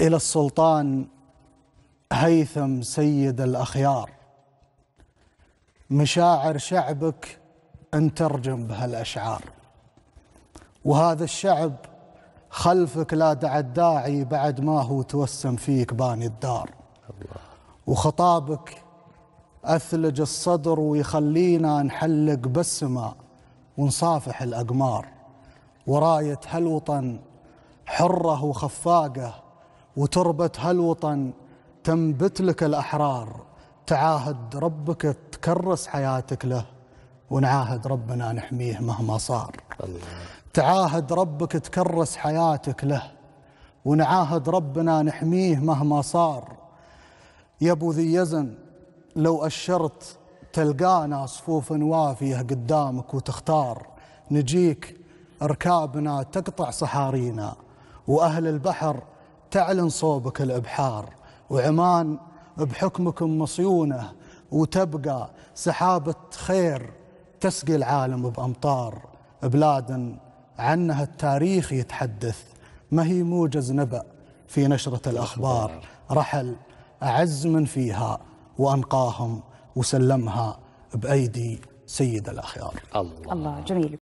إلى السلطان هيثم سيد الأخيار مشاعر شعبك انترجم بهالأشعار وهذا الشعب خلفك لا دع الداعي بعد ما هو توسم فيك باني الدار وخطابك أثلج الصدر ويخلينا نحلق بالسماء ونصافح الأقمار وراية هالوطن حره وخفاقه وتربة هالوطن تنبت لك الأحرار تعاهد ربك تكرس حياتك له ونعاهد ربنا نحميه مهما صار الله. تعاهد ربك تكرس حياتك له ونعاهد ربنا نحميه مهما صار يا ابو ذي يزن لو أشرت تلقانا صفوف وافية قدامك وتختار نجيك ركابنا تقطع صحارينا وأهل البحر تعلن صوبك الابحار وعمان بحكمكم مصيونه وتبقى سحابه خير تسقي العالم بامطار بلاد عنها التاريخ يتحدث ما هي موجز نبأ في نشرة الأخبار رحل أعز من فيها وأنقاهم وسلمها بأيدي سيد الأخيار الله, الله جميل